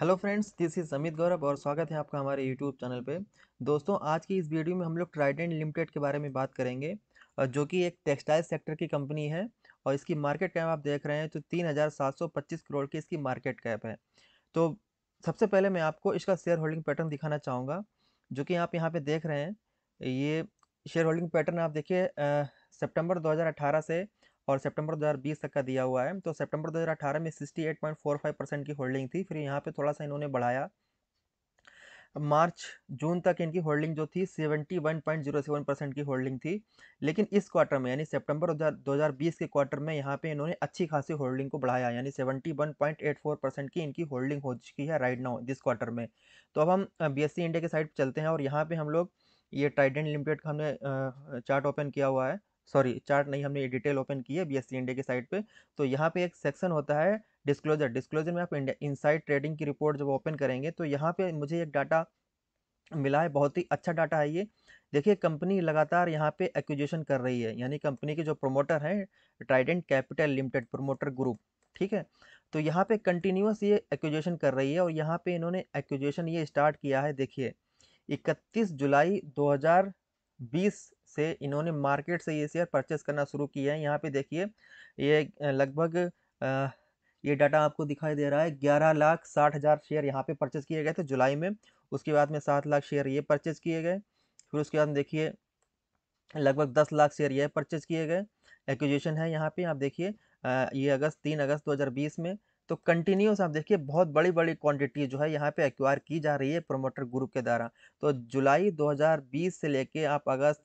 hello friends this is Amit Gaurav और स्वागत है आपका हमारे यूट्यूब चैनल पे दोस्तों आज की इस वीडियो में हम लोग ट्राइडेंट लिमिटेड के बारे में बात करेंगे जो कि एक टेक्सटाइल सेक्टर की कंपनी है और इसकी मार्केट कैप आप देख रहे हैं तो तीन हज़ार सात सौ पच्चीस करोड़ की इसकी मार्केट कैप है तो सबसे पहले मैं आपको इसका शेयर होल्डिंग पैटर्न दिखाना चाहूँगा जो कि आप यहाँ पर देख रहे हैं ये शेयर होल्डिंग पैटर्न आप देखिए सेप्टेम्बर दो से और सितंबर 2020 तक का दिया हुआ है तो सितंबर 2018 में 68.45 परसेंट की होल्डिंग थी फिर यहाँ पे थोड़ा सा इन्होंने बढ़ाया मार्च जून तक इनकी होल्डिंग जो थी 71.07 परसेंट की होल्डिंग थी लेकिन इस क्वार्टर में यानी सितंबर 2020 के क्वार्टर में यहाँ पे इन्होंने अच्छी खासी होल्डिंग को बढ़ाया यानी 71.84 परसेंट की इनकी होल्डिंग हो चुकी है राइट नाउ दिस क्वार्टर में तो अब हम बी एस इंडिया के साइड चलते हैं और यहाँ पर हम लोग ये ट्राइडेंट लिमिटेड का हमने चार्ट ओपन किया हुआ है सॉरी चार्ट नहीं हमने डिटेल ओपन की है बी इंडिया की साइट पे तो यहाँ पे एक सेक्शन होता है डिस्क्लोजर डिस्क्लोजर में आप इनसाइड ट्रेडिंग की रिपोर्ट जब ओपन करेंगे तो यहाँ पे मुझे एक डाटा मिला है बहुत ही अच्छा डाटा है ये देखिए कंपनी लगातार यहाँ पे एक्विजिशन कर रही है यानी कंपनी के जो प्रोमोटर हैं Trident Capital Limited promoter group ठीक है तो यहाँ पे कंटिन्यूस ये एक्विजिशन कर रही है और यहाँ पे इन्होंने एक्विजिशन ये स्टार्ट किया है देखिए 31 जुलाई 2020 से इन्होंने मार्केट से ये शेयर परचेस करना शुरू किया है यहाँ पे देखिए ये लगभग ये डाटा आपको दिखाई दे रहा है ग्यारह लाख साठ हज़ार शेयर यहाँ पे परचेस किए गए थे जुलाई में उसके बाद में सात लाख शेयर ये परचेस किए गए फिर उसके बाद देखिए लगभग दस लाख शेयर ये परचेज़ किए गए एक्विजिशन है यहाँ पे आप देखिए ये अगस्त तीन अगस्त दो में तो कंटिन्यूस आप देखिए बहुत बड़ी बड़ी क्वांटिटी जो है यहाँ पे एक्वायर की जा रही है प्रोमोटर ग्रुप के द्वारा तो जुलाई 2020 से लेके आप अगस्त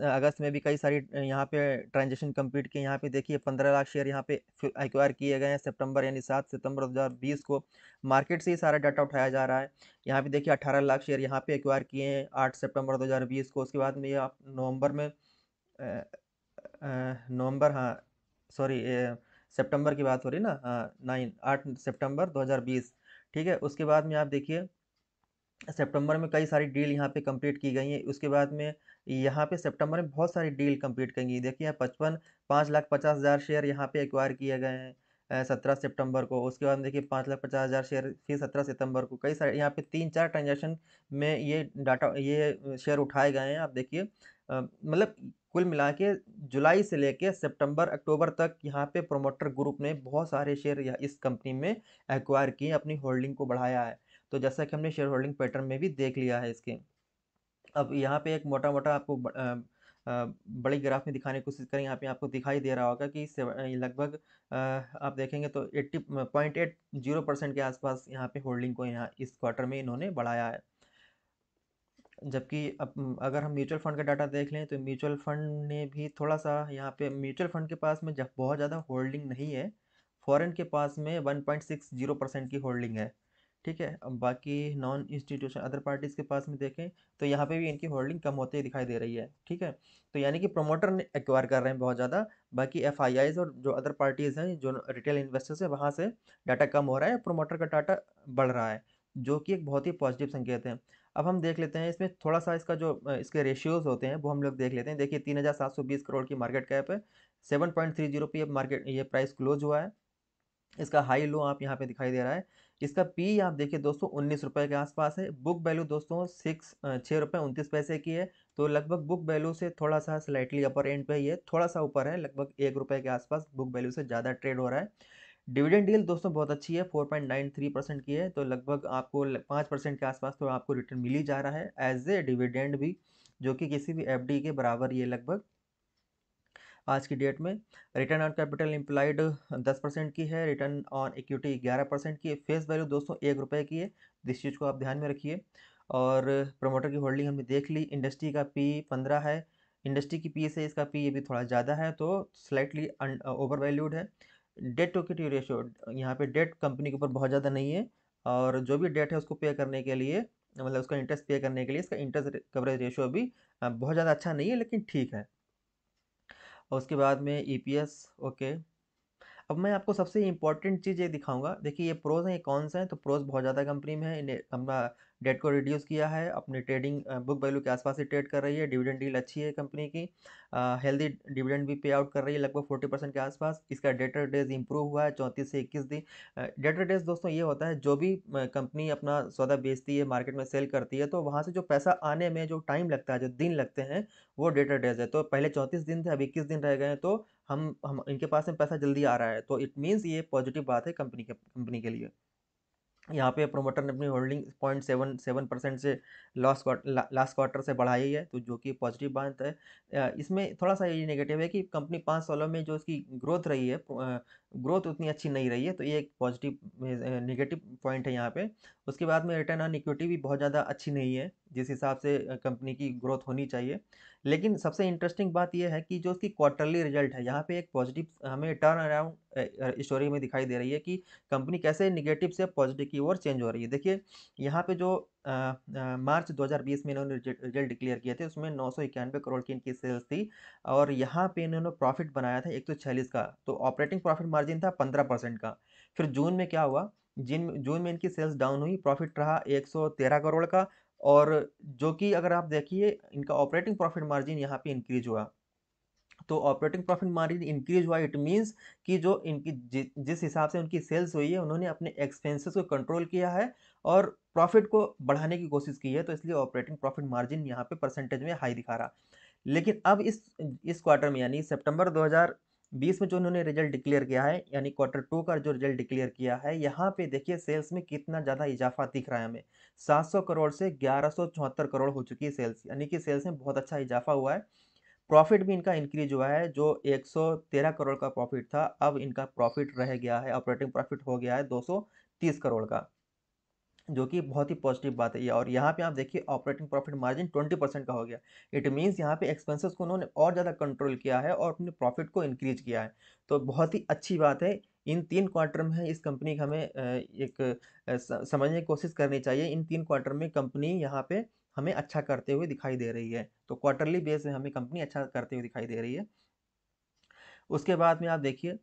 अगस्त में भी कई सारी यहाँ पे ट्रांजेक्शन कंप्लीट किए यहाँ पे देखिए पंद्रह लाख शेयर यहाँ पे एक्वायर किए गए हैं सितंबर यानी सात सितंबर 2020 को मार्केट से ही सारा डाटा उठाया जा रहा है यहाँ पे देखिए अठारह लाख शेयर यहाँ पे एक्वायर किए हैं आठ सितंबर 2020 को उसके बाद में ये आप नवंबर में नवंबर हाँ सॉरी सेप्टेम्बर की बात हो रही ना हाँ नाइन आठ सेप्टेम्बर दो ठीक है उसके बाद में आप देखिए सेप्टेम्बर में कई सारी डील यहाँ पर कंप्लीट की गई हैं उसके बाद में यहाँ पे सितंबर में बहुत सारी डील कंप्लीट करेंगी देखिए यहाँ पचपन पाँच लाख पचास हज़ार शेयर यहाँ पे एक्वायर किए गए हैं सत्रह सितंबर को उसके बाद देखिए पाँच लाख पचास हज़ार शेयर फिर सत्रह सितंबर को कई सारे यहाँ पे तीन चार ट्रांजेक्शन में ये डाटा ये शेयर उठाए गए हैं आप देखिए मतलब कुल मिला के जुलाई से लेके सितंबर अक्टूबर तक यहाँ पे प्रोमोटर ग्रुप ने बहुत सारे शेयर इस कंपनी में एक्वायर किए अपनी होल्डिंग को बढ़ाया है तो जैसा कि हमने शेयर होल्डिंग पैटर्न में भी देख लिया है इसके अब यहाँ पे एक मोटा मोटा आपको बड़ी ग्राफ में दिखाने की कोशिश करें यहाँ पे आपको दिखाई दे रहा होगा कि लगभग आप देखेंगे तो eighty point eight zero percent के आसपास यहाँ पे होल्डिंग को यहाँ इस क्वार्टर में इन्होंने बढ़ाया है जबकि अब अगर हम म्यूचुअल फंड का डाटा देख लें तो म्यूचुअल फंड ने भी थोड़ा सा यहाँ पे म्यूचुअल फंड के पास में जब बहुत ज़्यादा होल्डिंग नहीं है फॉरेन के पास में one point six zero percent की होल्डिंग है ठीक है बाकी नॉन इंस्टीट्यूशन अदर पार्टीज़ के पास में देखें तो यहाँ पे भी इनकी होल्डिंग कम होती दिखाई दे रही है ठीक है तो यानी कि प्रमोटर ने एक्वायर कर रहे हैं बहुत ज़्यादा बाकी एफ और जो अदर पार्टीज़ हैं जो रिटेल इन्वेस्टर्स हैं वहाँ से डाटा कम हो रहा है प्रोमोटर का डाटा बढ़ रहा है जो कि एक बहुत ही पॉजिटिव संकेत है अब हम देख लेते हैं इसमें थोड़ा सा इसका जो इसके रेशियोज़ होते हैं वो हम लोग देख लेते हैं देखिए तीन हज़ार सात सौ बीस करोड़ की मार्केट कैप है सेवन पॉइंट थ्री जीरो पे मार्केट ये प्राइस क्लोज हुआ है इसका हाई लो आप यहाँ पे दिखाई दे रहा है इसका पी आप देखिए दोस्तों उन्नीस रुपये के आसपास है बुक वैल्यू दोस्तों सिक्स छः रुपये उनतीस पैसे की है तो लगभग बुक वैल्यू से थोड़ा सा स्लाइटली अपर एंड पे ये थोड़ा सा ऊपर है लगभग एक रुपये के आसपास बुक वैल्यू से ज़्यादा ट्रेड हो रहा है डिविडेंड डील दोस्तों बहुत अच्छी है फोर परसेंट की है तो लगभग आपको पाँच परसेंट के आसपास तो आपको रिटर्न मिल ही जा रहा है एज ए डिविडेंड भी जो कि किसी भी एफ के बराबर ये लगभग आज की डेट में रिटर्न ऑन कैपिटल इम्प्लाइड दस परसेंट की है रिटर्न ऑन इक्विटी ग्यारह परसेंट की है फेस वैल्यू दोस्तों एक रुपये की है इस चीज़ को आप ध्यान में रखिए और प्रमोटर की होल्डिंग हमने देख ली इंडस्ट्री का पी पंद्रह है इंडस्ट्री की पी से इसका पी ये भी थोड़ा ज़्यादा है तो स्लाइटली ओवर वैल्यूड है डेट टू इक्विटी रेशियो यहाँ पे डेट कंपनी के ऊपर बहुत ज़्यादा नहीं है और जो भी डेट है उसको पे करने के लिए मतलब उसका इंटरेस्ट पे करने के लिए इसका इंटरेस्ट कवरेज रेशियो भी बहुत ज़्यादा अच्छा नहीं है लेकिन ठीक है और उसके बाद में ई पी एस ओके अब मैं आपको सबसे इंपॉर्टेंट चीज़ ये दिखाऊंगा देखिए ये प्रोज हैं ये कौन से हैं तो प्रोज बहुत ज़्यादा कंपनी में है डेट को रिड्यूस किया है अपनी ट्रेडिंग बुक वैल्यू के आसपास ही ट्रेड कर रही है डिविडेंड डील अच्छी है कंपनी की हेल्दी डिविडेंड भी पे आउट कर रही है लगभग फोर्टी परसेंट के आसपास इसका डेटर डेज इंप्रूव हुआ है चौंतीस से इक्कीस दिन डेटर डेज दोस्तों ये होता है जो भी कंपनी अपना सौदा बेचती है मार्केट में सेल करती है तो वहाँ से जो पैसा आने में जो टाइम लगता है जो दिन लगते हैं वो डेटर डेज है तो पहले चौंतीस दिन थे अब इक्कीस दिन रह गए हैं तो हम हम इनके पास में पैसा जल्दी आ रहा है तो इट मीन्स ये पॉजिटिव बात है कंपनी के कंपनी के लिए यहाँ पे प्रोमोटर ने अपनी holding point seven seven percent से लास्ट क्वार्टर लास्ट क्वार्टर से बढ़ाई है तो जो कि पॉजिटिव बात है इसमें थोड़ा सा ये नेगेटिव है कि कंपनी पाँच सालों में जो इसकी ग्रोथ रही है ग्रोथ उतनी अच्छी नहीं रही है तो ये एक पॉजिटिव नेगेटिव पॉइंट है यहाँ पे उसके बाद में रिटर्न ऑन इक्विटी भी बहुत ज़्यादा अच्छी नहीं है जिस हिसाब से कंपनी की ग्रोथ होनी चाहिए लेकिन सबसे इंटरेस्टिंग बात यह है कि जो उसकी क्वार्टरली रिजल्ट है यहाँ पे एक पॉजिटिव हमें टर्न अराउंड स्टोरी में दिखाई दे रही है कि कंपनी कैसे निगेटिव से पॉजिटिव की ओर चेंज हो रही है देखिए यहाँ पर जो मार्च 2020 में इन्होंने रिजल्ट डिक्लेयर किए थे उसमें नौ सौ इक्यानवे करोड़ की इनकी सेल्स थी और यहाँ पे इन्होंने प्रॉफिट बनाया था एक सौ छियालीस का तो ऑपरेटिंग प्रॉफिट मार्जिन था पंद्रह परसेंट का फिर जून में क्या हुआ जिन जून में इनकी सेल्स डाउन हुई प्रॉफिट रहा एक सौ तेरह करोड़ का और जो कि अगर आप देखिए इनका ऑपरेटिंग प्रॉफिट मार्जिन यहाँ पे इंक्रीज हुआ तो ऑपरेटिंग प्रॉफिट मार्जिन इंक्रीज हुआ इट मीन्स कि जो इनकी जिस हिसाब से उनकी सेल्स हुई है उन्होंने अपने एक्सपेंसेस को कंट्रोल किया है और प्रॉफिट को बढ़ाने की कोशिश की है तो इसलिए ऑपरेटिंग प्रॉफिट मार्जिन यहाँ पे परसेंटेज में हाई दिखा रहा लेकिन अब इस इस क्वार्टर में यानी सेप्टेम्बर दो बीस में जो उन्होंने रिजल्ट डिक्लेयर किया है यानी क्वार्टर टू का जो रिजल्ट डिक्लेयर किया है यहाँ पे देखिए सेल्स में कितना ज़्यादा इजाफा दिख रहा है हमें 700 करोड़ से ग्यारह करोड़ हो चुकी है सेल्स यानी कि सेल्स में बहुत अच्छा इजाफा हुआ है प्रॉफिट भी इनका इंक्रीज हुआ है जो 113 करोड़ का प्रॉफिट था अब इनका प्रॉफिट रह गया है ऑपरेटिंग प्रॉफिट हो गया है 230 करोड़ का जो कि बहुत ही पॉजिटिव बात है और यहाँ पे आप देखिए ऑपरेटिंग प्रॉफिट मार्जिन 20 परसेंट का हो गया इट मीन्स यहाँ पे एक्सपेंसेस को उन्होंने और ज़्यादा कंट्रोल किया है और अपने प्रॉफिट को इंक्रीज किया है तो बहुत ही अच्छी बात है इन तीन क्वार्टर में इस कंपनी का हमें एक समझने की कोशिश करनी चाहिए इन तीन क्वार्टर में कंपनी यहाँ पर हमें अच्छा करते हुए दिखाई दे रही है तो क्वार्टरली बेस में हमें कंपनी अच्छा करते हुए दिखाई दे रही है उसके बाद में आप देखिए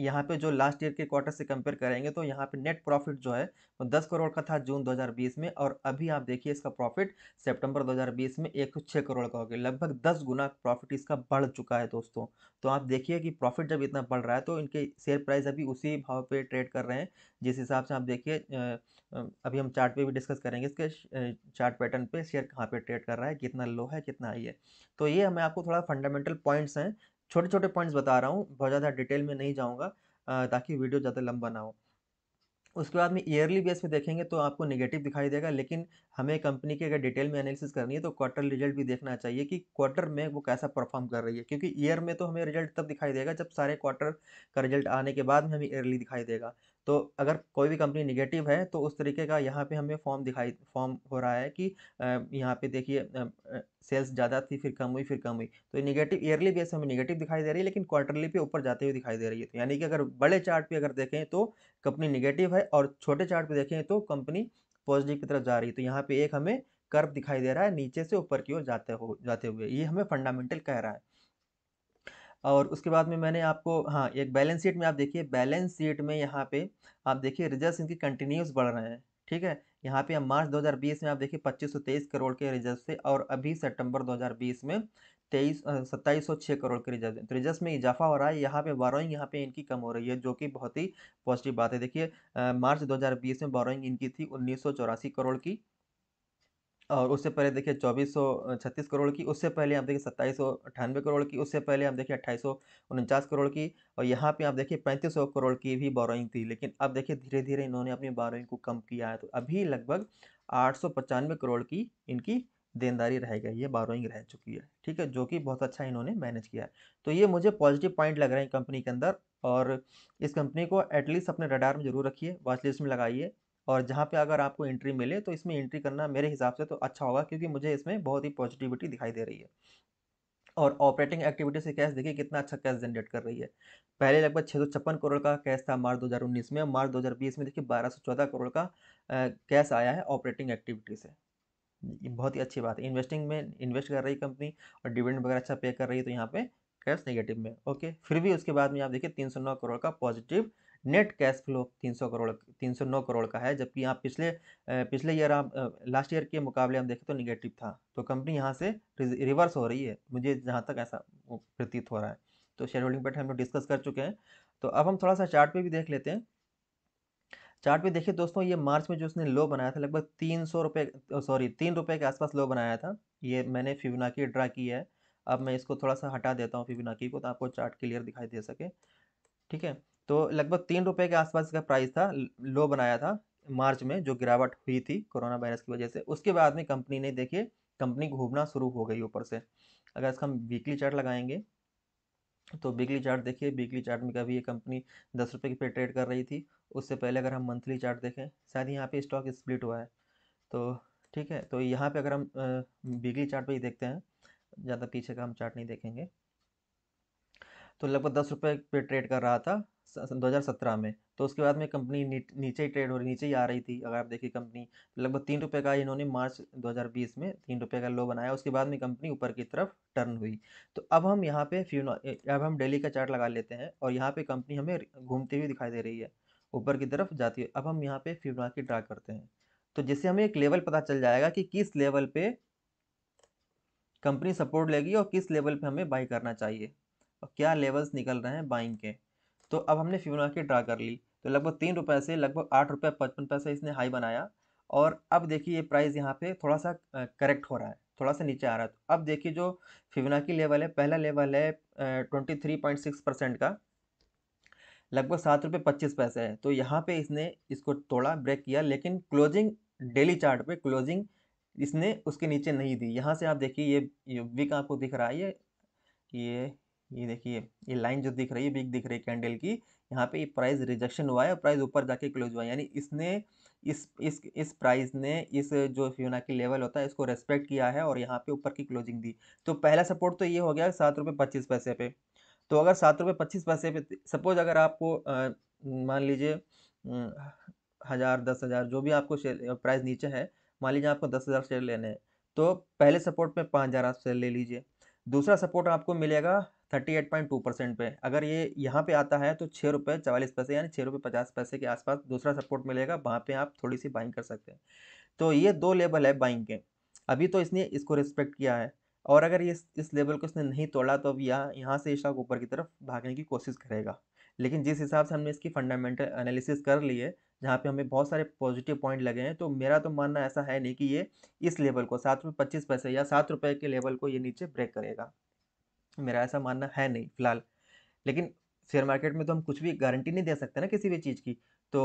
यहाँ पे जो लास्ट ईयर के क्वार्टर से कंपेयर करेंगे तो यहाँ पे नेट प्रॉफिट जो है वो 10 करोड़ का था जून 2020 में और अभी आप देखिए इसका प्रॉफिट सितंबर 2020 में 106 करोड़ का हो गया लगभग 10 गुना प्रॉफिट इसका बढ़ चुका है दोस्तों तो आप देखिए कि प्रॉफिट जब इतना बढ़ रहा है तो इनके शेयर प्राइस अभी उसी भाव पर ट्रेड कर रहे हैं जिस हिसाब से आप देखिए अभी हम चार्ट पे भी डिस्कस करेंगे इसके चार्ट पैटर्न पे शेयर कहाँ पे ट्रेड कर रहा है कितना लो है कितना हाई है तो ये हमें आपको थोड़ा फंडामेंटल पॉइंट्स हैं छोटे छोटे पॉइंट्स बता रहा हूँ बहुत ज़्यादा डिटेल में नहीं जाऊँगा ताकि वीडियो ज़्यादा लंबा ना हो उसके बाद में ईयरली बेस पे देखेंगे तो आपको नेगेटिव दिखाई देगा लेकिन हमें कंपनी की अगर डिटेल में एनालिसिस करनी है तो क्वार्टर रिजल्ट भी देखना चाहिए कि क्वार्टर में वो कैसा परफॉर्म कर रही है क्योंकि ईयर में तो हमें रिजल्ट तब दिखाई देगा जब सारे क्वार्टर का रिजल्ट आने के बाद में हमें ईयरली दिखाई देगा तो अगर कोई भी कंपनी निगेटिव है तो उस तरीके का यहाँ पे हमें फॉर्म दिखाई फॉर्म हो रहा है कि यहाँ पे देखिए सेल्स ज़्यादा थी फिर कम हुई फिर कम हुई तो निगेटिव ईयरली बेस हमें निगेटिव दिखाई दे रही है लेकिन क्वार्टरली पे ऊपर जाते हुए दिखाई दे रही है तो यानी कि अगर बड़े चार्ट अगर देखें तो कंपनी निगेटिव है और छोटे चार्ट देखें तो कंपनी पॉजिटिव की तरफ जा रही है तो यहाँ पर एक हमें कर्व दिखाई दे रहा है नीचे से ऊपर की ओर जाते हो जाते हुए ये हमें फंडामेंटल कह रहा है और उसके बाद में मैंने आपको हाँ एक बैलेंस शीट में आप देखिए बैलेंस शीट में यहाँ पे आप देखिए रिजर्व इनकी कंटिन्यूस बढ़ रहे हैं ठीक है यहाँ पे हम मार्च 2020 में आप देखिए तेईस करोड़ के रिजर्व से और अभी सितंबर 2020 में तेईस सत्ताईस सौ छः करोड़ के रिजर्व तो रिजर्व में इजाफा हो रहा है यहाँ पे बारोइंग यहाँ पे इनकी कम हो रही है जो कि बहुत ही पॉजिटिव बात है देखिए मार्च 2020 में बारोइंग इनकी थी उन्नीस करोड़ की और उससे पहले देखिए चौबीस सौ छत्तीस करोड़ की उससे पहले आप देखिए सत्ताईस सौ अट्ठानवे करोड़ की उससे पहले आप देखिए अट्ठाईस सौ उनचास करोड़ की और यहाँ पे आप देखिए पैंतीस सौ करोड़ की भी बोरोइंग थी लेकिन अब देखिए धीरे धीरे इन्होंने अपनी बोरोइंग को कम किया है तो अभी लगभग आठ सौ पचानवे करोड़ की इनकी देनदारी रह गई है बारोइंग रह चुकी है ठीक है जो कि बहुत अच्छा इन्होंने मैनेज किया है तो ये मुझे पॉजिटिव पॉइंट लग रहे हैं कंपनी के अंदर और इस कंपनी को एटलीस्ट अपने रडार में जरूर रखिए वॉचलिस्ट में लगाइए और जहाँ पे अगर आपको एंट्री मिले तो इसमें एंट्री करना मेरे हिसाब से तो अच्छा होगा क्योंकि मुझे इसमें बहुत ही पॉजिटिविटी दिखाई दे रही है और ऑपरेटिंग एक्टिविटी से कैश देखिए कितना अच्छा कैश जनरेट कर रही है पहले लगभग छः सौ छप्पन करोड़ का कैश था मार्च 2019 में मार्च 2020 में देखिए बारह सौ चौदह करोड़ का कैश आया है ऑपरेटिंग एक्टिविटी से बहुत ही अच्छी बात है इन्वेस्टिंग में इन्वेस्ट कर रही कंपनी और डिविडेंड वगैरह अच्छा पे कर रही है तो यहाँ पे कैश नेगेटिव में ओके फिर भी उसके बाद में आप देखिए तीन सौ नौ करोड़ का positive net cash flow 300 crore 309 crore का है जबकि यहाँ पिछले पिछले ईयर आप लास्ट ईयर के मुकाबले हम देखें तो निगेटिव था तो कंपनी यहाँ से रिवर्स हो रही है मुझे जहाँ तक ऐसा प्रतीत हो रहा है तो शेयर होल्डिंग पैटर्न हम लोग डिस्कस कर चुके हैं तो अब हम थोड़ा सा चार्ट पे भी देख लेते हैं चार्ट पे देखिए दोस्तों ये मार्च में जो उसने लो बनाया था लगभग तीन सौ रुपये सॉरी तीन रुपये के आसपास लो बनाया था ये मैंने फिबनाकी ड्रा किया है अब मैं इसको थोड़ा सा हटा देता हूँ फिबनाकी को तो आपको चार्ट क्लियर दिखाई दे सके ठीक है तो लगभग तीन रुपये के आसपास इसका प्राइस था लो बनाया था मार्च में जो गिरावट हुई थी कोरोना वायरस की वजह से उसके बाद में कंपनी ने देखिए कंपनी घूमना शुरू हो गई ऊपर से अगर इसका हम वीकली चार्ट लगाएंगे तो वीकली चार्ट देखिए वीकली चार्ट में कभी ये कंपनी दस रुपये की पे ट्रेड कर रही थी उससे पहले अगर हम मंथली चार्ट देखें शायद यहाँ पे स्टॉक स्प्लिट हुआ है तो ठीक है तो यहाँ पे अगर हम वीकली चार्ट पे ही देखते हैं ज़्यादा पीछे का हम चार्ट नहीं देखेंगे तो लगभग दस रुपये पे ट्रेड कर रहा था 2017 में तो उसके बाद में कंपनी नी, नीचे ही ट्रेड हो रही नीचे ही आ रही थी अगर आप देखिए कंपनी लगभग तीन रुपये का इन्होंने मार्च 2020 में तीन रुपये का लो बनाया उसके बाद में कंपनी ऊपर की तरफ टर्न हुई तो अब हम यहाँ पे फ्यू अब हम डेली का चार्ट लगा लेते हैं और यहाँ पे कंपनी हमें घूमती हुई दिखाई दे रही है ऊपर की तरफ जाती है अब हम यहाँ पे की ड्रा करते हैं तो जिससे हमें एक लेवल पता चल जाएगा कि किस लेवल पे कंपनी सपोर्ट लेगी और किस लेवल पे हमें बाई करना चाहिए और क्या लेवल्स निकल रहे हैं बाइंग के तो अब हमने फिबोनाची ड्रा कर ली तो लगभग तीन रुपये से लगभग आठ रुपये पचपन पैसे इसने हाई बनाया और अब देखिए ये प्राइस यहाँ पे थोड़ा सा करेक्ट हो रहा है थोड़ा सा नीचे आ रहा है तो अब देखिए जो फिबोनाची लेवल है पहला लेवल है twenty three point six percent का लगभग सात रुपये पच्चीस पैसे है तो यहाँ पे इसने इसको तोड़ा ब्रेक किया लेकिन क्लोजिंग डेली चार्ट पे क्लोजिंग इसने उसके नीचे नहीं दी यहाँ से आप देखिए ये, ये आपको दिख रहा है ये ये ये देखिए ये लाइन जो दिख रही है बिग दिख रही है कैंडल की यहाँ पे ये प्राइस रिजेक्शन हुआ है और प्राइस ऊपर जाके क्लोज हुआ है यानी इसने इस इस इस प्राइस ने इस जो की लेवल होता है इसको रेस्पेक्ट किया है और यहाँ पे ऊपर की क्लोजिंग दी तो पहला सपोर्ट तो ये हो गया सात रुपये पच्चीस पैसे पे तो अगर सात रुपये पच्चीस पैसे पे सपोज अगर आपको मान लीजिए हज़ार दस हज़ार जो भी आपको शेयर प्राइस नीचे है मान लीजिए आपको दस हज़ार शेयर लेने हैं तो पहले सपोर्ट में पाँच हज़ार आप शेयर ले लीजिए दूसरा सपोर्ट आपको मिलेगा thirty eight point two percent पे अगर ये यहाँ पे आता है तो छः रुपये चवालीस पैसे यानी छः रुपये पचास पैसे के आसपास दूसरा सपोर्ट मिलेगा वहाँ पे आप थोड़ी सी बाइंग कर सकते हैं तो ये दो लेवल है बाइंग के अभी तो इसने इसको रिस्पेक्ट किया है और अगर ये इस लेवल को इसने नहीं तोड़ा तो अब यहाँ यहाँ से स्टॉक ऊपर की तरफ भागने की कोशिश करेगा लेकिन जिस हिसाब से हमने इसकी फंडामेंटल एनालिसिस कर ली है जहाँ पे हमें बहुत सारे पॉजिटिव पॉइंट लगे हैं तो मेरा तो मानना ऐसा है नहीं कि ये इस लेवल को सात रुपये पच्चीस पैसे या सात रुपये के लेवल को ये नीचे ब्रेक करेगा मेरा ऐसा मानना है नहीं फ़िलहाल लेकिन शेयर मार्केट में तो हम कुछ भी गारंटी नहीं दे सकते ना किसी भी चीज़ की तो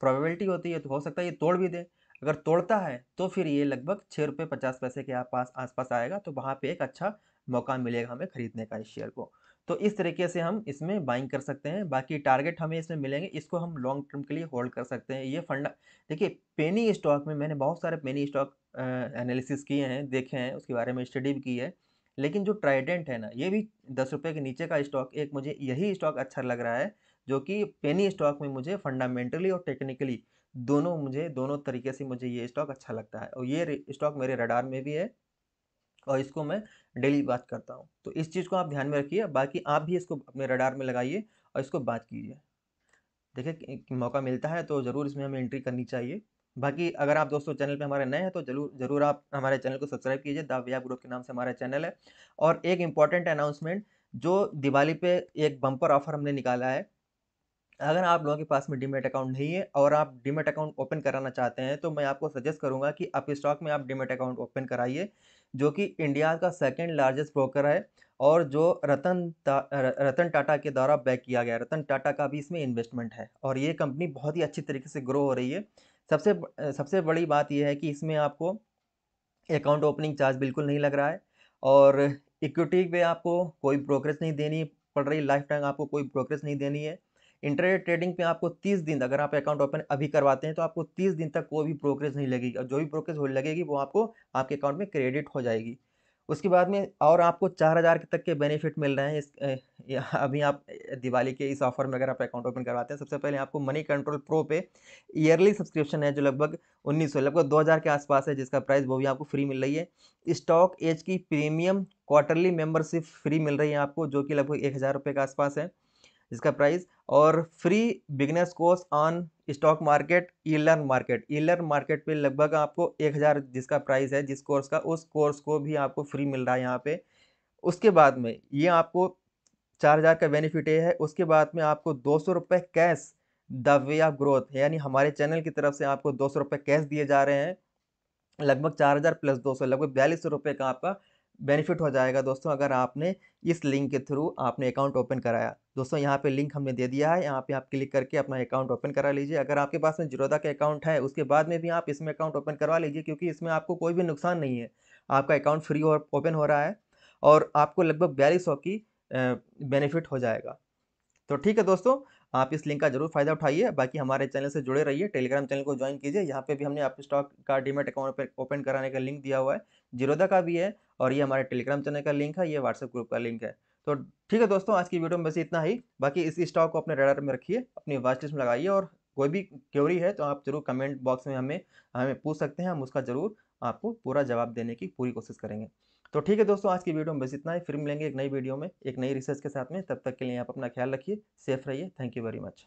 प्रोबेबिलिटी होती है तो हो सकता है ये तोड़ भी दे अगर तोड़ता है तो फिर ये लगभग छः रुपये पचास पैसे के आप पास आसपास आएगा तो वहाँ पे एक अच्छा मौका मिलेगा हमें ख़रीदने का इस शेयर को तो इस तरीके से हम इसमें बाइंग कर सकते हैं बाकी टारगेट हमें इसमें मिलेंगे इसको हम लॉन्ग टर्म के लिए होल्ड कर सकते हैं ये फंड देखिए पेनी स्टॉक में मैंने बहुत सारे पेनी स्टॉक एनालिसिस किए हैं देखे हैं उसके बारे में स्टडी भी की है लेकिन जो ट्राइडेंट है ना ये भी दस रुपये के नीचे का स्टॉक एक मुझे यही स्टॉक अच्छा लग रहा है जो कि पेनी स्टॉक में मुझे फंडामेंटली और टेक्निकली दोनों मुझे दोनों तरीके से मुझे ये स्टॉक अच्छा लगता है और ये स्टॉक मेरे रडार में भी है और इसको मैं डेली बात करता हूँ तो इस चीज़ को आप ध्यान में रखिए बाकी आप भी इसको अपने रडार में लगाइए और इसको बात कीजिए देखिए मौका मिलता है तो ज़रूर इसमें हमें एंट्री करनी चाहिए बाकी अगर आप दोस्तों चैनल पे हमारे नए हैं तो जरूर जरूर आप हमारे चैनल को सब्सक्राइब कीजिए द वे ग्रुप के नाम से हमारा चैनल है और एक इम्पॉर्टेंट अनाउंसमेंट जो दिवाली पे एक बम्पर ऑफर हमने निकाला है अगर आप लोगों के पास में डीमेट अकाउंट नहीं है और आप डीमेट अकाउंट ओपन कराना चाहते हैं तो मैं आपको सजेस्ट करूँगा कि आप स्टॉक में आप डीमेट अकाउंट ओपन कराइए जो कि इंडिया का सेकेंड लार्जेस्ट ब्रोकर है और जो रतन रतन टाटा के द्वारा बैक किया गया रतन टाटा का भी इसमें इन्वेस्टमेंट है और ये कंपनी बहुत ही अच्छी तरीके से ग्रो हो रही है सबसे सबसे बड़ी बात यह है कि इसमें आपको अकाउंट ओपनिंग चार्ज बिल्कुल नहीं लग रहा है और इक्विटी पे आपको कोई ब्रोकरेज नहीं देनी पड़ रही लाइफ टाइम आपको कोई ब्रोकरेज नहीं देनी है इंटरनेट ट्रेडिंग पे आपको 30 दिन अगर आप अकाउंट ओपन अभी करवाते हैं तो आपको 30 दिन तक कोई भी ब्रोकरेज नहीं लगेगी और जो भी ब्रोकरेज लगेगी वो आपको आपके अकाउंट में क्रेडिट हो जाएगी उसके बाद में और आपको चार हज़ार तक के बेनिफिट मिल रहे हैं इस अभी आप दिवाली के इस ऑफर में अगर आप अकाउंट ओपन करवाते हैं सबसे पहले आपको मनी कंट्रोल प्रो पे ईयरली सब्सक्रिप्शन है जो लगभग उन्नीस सौ लगभग दो हज़ार के आसपास है जिसका प्राइस वो भी आपको फ्री मिल रही है स्टॉक एज की प्रीमियम क्वार्टरली मेम्बरशिप फ्री मिल रही है आपको जो कि लगभग एक हज़ार रुपये के आसपास है जिसका प्राइस और free beginners course on stock market Elearnmarkets Elearnmarkets पे लगभग आपको एक हज़ार जिसका प्राइस है जिस कोर्स का उस कोर्स को भी आपको फ्री मिल रहा है यहाँ पे उसके बाद में ये आपको चार हज़ार का बेनिफिट है उसके बाद में आपको दो सौ रुपये cash the way of growth यानी हमारे चैनल की तरफ से आपको दो सौ रुपये कैश दिए जा रहे हैं लगभग चार हज़ार प्लस दो सौ लगभग बयालीस सौ रुपये का आपका बेनिफिट हो जाएगा दोस्तों अगर आपने इस लिंक के थ्रू आपने अकाउंट ओपन कराया दोस्तों यहाँ पे लिंक हमने दे दिया है यहाँ पे आप क्लिक करके अपना अकाउंट ओपन करा लीजिए अगर आपके पास में जिरोदा का अकाउंट है उसके बाद में भी आप इसमें अकाउंट ओपन करवा लीजिए क्योंकि इसमें आपको कोई भी नुकसान नहीं है आपका अकाउंट फ्री और ओपन हो रहा है और आपको लगभग बयालीस सौ की बेनिफिट हो जाएगा तो ठीक है दोस्तों आप इस लिंक का जरूर फायदा उठाइए बाकी हमारे चैनल से जुड़े रहिए टेलीग्राम चैनल को ज्वाइन कीजिए यहाँ पे भी हमने आप स्टॉक का डीमेट अकाउंट ओपन कराने का लिंक दिया हुआ है जीरोदा का भी है और ये हमारे टेलीग्राम चैनल का लिंक है ये व्हाट्सएप ग्रुप का लिंक है तो ठीक है दोस्तों आज की वीडियो में बस इतना ही बाकी इस स्टॉक को अपने रेडर में रखिए अपनी वाच लिस्ट में लगाइए और कोई भी क्योरी है तो आप जरूर कमेंट बॉक्स में हमें हमें पूछ सकते हैं हम उसका जरूर आपको पूरा जवाब देने की पूरी कोशिश करेंगे तो ठीक है दोस्तों आज की वीडियो में बस इतना ही फिर मिलेंगे एक नई वीडियो में एक नई रिसर्च के साथ में तब तक के लिए आप अपना ख्याल रखिए सेफ रहिए थैंक यू वेरी मच